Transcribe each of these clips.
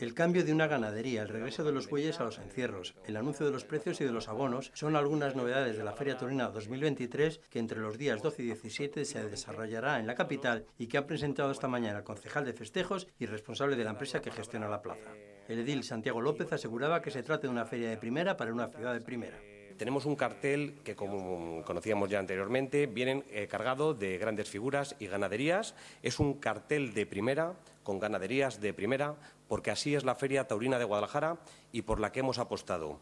El cambio de una ganadería, el regreso de los bueyes a los encierros, el anuncio de los precios y de los abonos son algunas novedades de la Feria Torina 2023 que entre los días 12 y 17 se desarrollará en la capital y que ha presentado esta mañana el concejal de festejos y responsable de la empresa que gestiona la plaza. El edil Santiago López aseguraba que se trata de una feria de primera para una ciudad de primera tenemos un cartel que, como conocíamos ya anteriormente, viene eh, cargado de grandes figuras y ganaderías. Es un cartel de primera, con ganaderías de primera, porque así es la Feria Taurina de Guadalajara y por la que hemos apostado.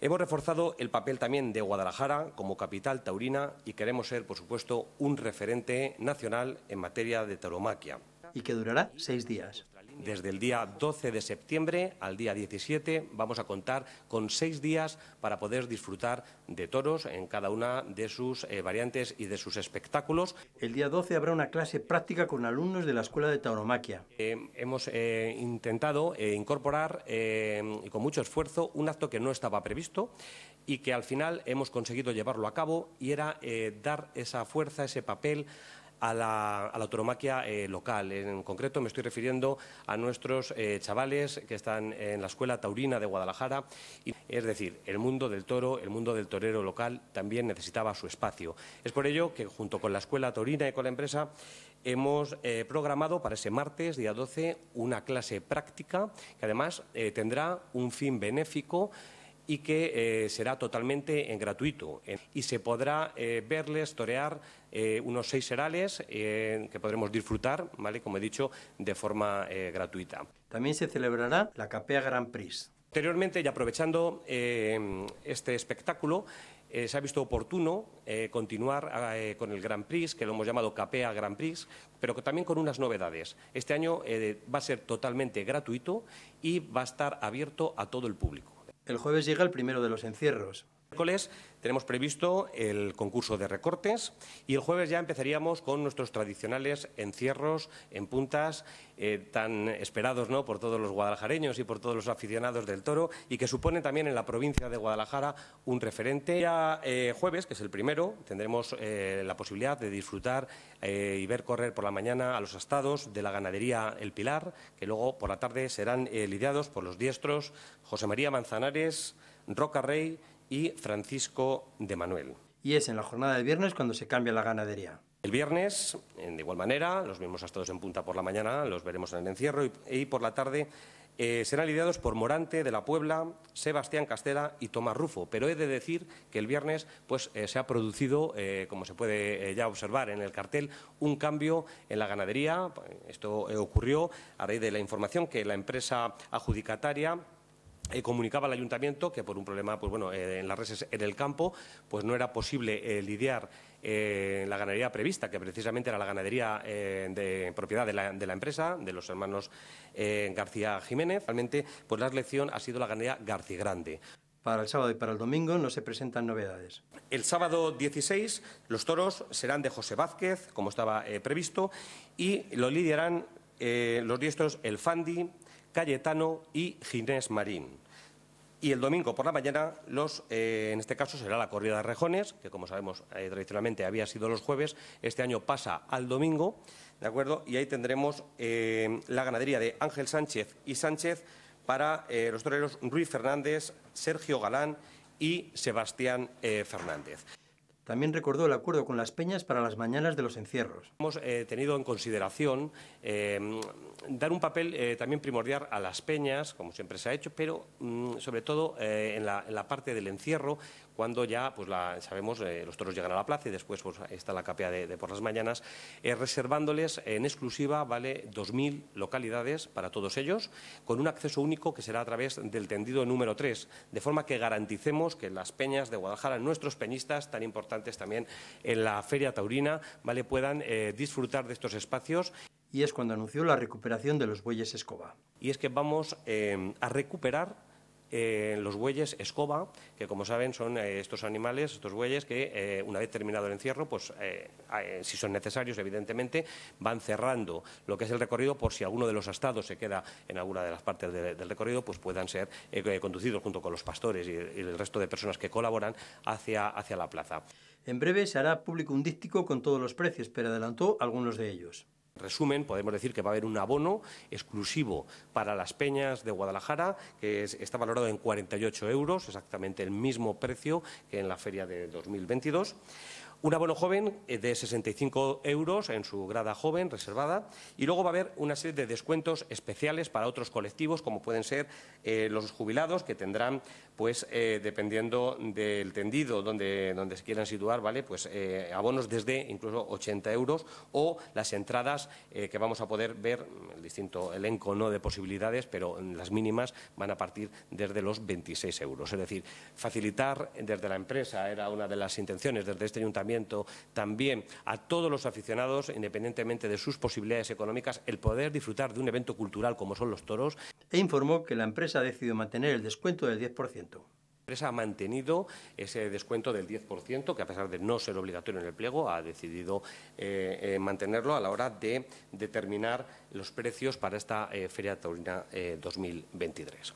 Hemos reforzado el papel también de Guadalajara como capital taurina y queremos ser, por supuesto, un referente nacional en materia de tauromaquia. Y que durará seis días. Desde el día 12 de septiembre al día 17 vamos a contar con seis días para poder disfrutar de toros en cada una de sus eh, variantes y de sus espectáculos. El día 12 habrá una clase práctica con alumnos de la Escuela de Tauromaquia. Eh, hemos eh, intentado incorporar con mucho esfuerzo un acto que no estaba previsto y que al final hemos conseguido llevarlo a cabo y era dar esa fuerza, ese papel a la, a eh, local. En concreto me estoy refiriendo a nuestros eh, chavales que están en la Escuela Taurina de Guadalajara. es decir, el mundo del toro, el mundo del torero local también necesitaba su espacio. Es por ello que junto con la Escuela Taurina y con la empresa hemos eh, programado para ese martes, día 12, una clase práctica que además tendrá un fin benéfico y que eh, será totalmente eh, en gratuito. y se podrá eh, verles torear unos seis serales que podremos disfrutar, ¿vale? como he dicho, de forma gratuita. También se celebrará la Capea Grand Prix. Posteriormente, y aprovechando este espectáculo, se ha visto oportuno continuar ah, con el Grand Prix, que lo hemos llamado CAPEA Grand Prix, pero que también con unas novedades. Este año va a ser totalmente gratuito y va a estar abierto a todo el público. El jueves llega el primero de los encierros miércoles tenemos previsto el concurso de recortes y el jueves ya empezaríamos con nuestros tradicionales encierros en puntas eh, tan esperados ¿no? por todos los guadalajareños y por todos los aficionados del toro y que suponen también en la provincia de Guadalajara un referente. Ya eh, jueves, que es el primero, tendremos eh, la posibilidad de disfrutar y ver correr por la mañana a los astados de la ganadería El Pilar, que luego por la tarde serán lidiados por los diestros José María Manzanares, Roca Rey y Francisco de Manuel. Y es en la jornada del viernes cuando se cambia la ganadería. El viernes, de igual manera, los mismos todos en punta por la mañana, los veremos en el encierro y, por la tarde eh, serán lidiados por Morante de la Puebla, Sebastián Castela y Tomás Rufo. Pero he de decir que el viernes pues, eh, se ha producido, eh, como se puede ya observar en el cartel, un cambio en la ganadería. Esto ocurrió a raíz de la información que la empresa adjudicataria eh, comunicaba al ayuntamiento que por un problema pues bueno eh, en las reses en el campo pues no era posible eh, lidiar en la ganadería prevista que precisamente era la ganadería de propiedad de la, empresa de los hermanos García Jiménez realmente pues la elección ha sido la ganadería García Grande para el sábado y para el domingo no se presentan novedades. El sábado 16 los toros serán de José Vázquez, como estaba previsto, y lo lidiarán los diestros El Fandi, Cayetano y Ginés Marín. Y el domingo por la mañana, eh, en este caso será la corrida de rejones, que como sabemos eh, tradicionalmente había sido los jueves, este año pasa al domingo, ¿de acuerdo? Y ahí tendremos eh, la ganadería de Ángel Sánchez y Sánchez para los toreros Ruiz Fernández, Sergio Galán y Sebastián Fernández. También recordó el acuerdo con las peñas para las mañanas de los encierros. Hemos eh, tenido en consideración eh, dar un papel eh, también primordial a las peñas, como siempre se ha hecho, pero mm, sobre todo en, la, parte del encierro, cuando ya, pues la, sabemos, eh, los toros llegan a la plaza y después pues, está la capea de, por las mañanas, eh, reservándoles en exclusiva, vale, 2.000 localidades para todos ellos, con un acceso único que será a través del tendido número 3, de forma que garanticemos que las peñas de Guadalajara, nuestros peñistas tan importantes también en la Feria Taurina, vale, puedan eh, disfrutar de estos espacios y es cuando anunció la recuperación de los bueyes Escoba. Y es que vamos a recuperar eh, los bueyes escoba, que como saben son eh, estos animales, estos bueyes que eh, una vez terminado el encierro, pues si son necesarios, evidentemente, van cerrando lo que es el recorrido por si alguno de los astados se queda en alguna de las partes del recorrido, pues puedan ser conducidos junto con los pastores y, el resto de personas que colaboran hacia, hacia la plaza. En breve se hará público un díptico con todos los precios, pero adelantó algunos de ellos. En Resumen, podemos decir que va a haber un abono exclusivo para las peñas de Guadalajara, que está valorado en 48 euros, exactamente el mismo precio que en la feria de 2022 un abono joven eh, de 65 euros en su grada joven reservada y luego va a haber una serie de descuentos especiales para otros colectivos como pueden ser eh, los jubilados que tendrán pues eh, dependiendo del tendido donde, donde se quieran situar vale pues abonos desde incluso 80 euros o las entradas que vamos a poder ver el distinto elenco no de posibilidades pero las mínimas van a partir desde los 26 euros es decir facilitar desde la empresa era una de las intenciones desde este ayuntamiento también a todos los aficionados, independientemente de sus posibilidades económicas, el poder disfrutar de un evento cultural como son los toros. E informó que la empresa ha decidido mantener el descuento del 10% empresa ha mantenido ese descuento del 10%, que a pesar de no ser obligatorio en el pliego, ha decidido eh, eh, mantenerlo a la hora de determinar los precios para esta eh, Feria Taurina 2023.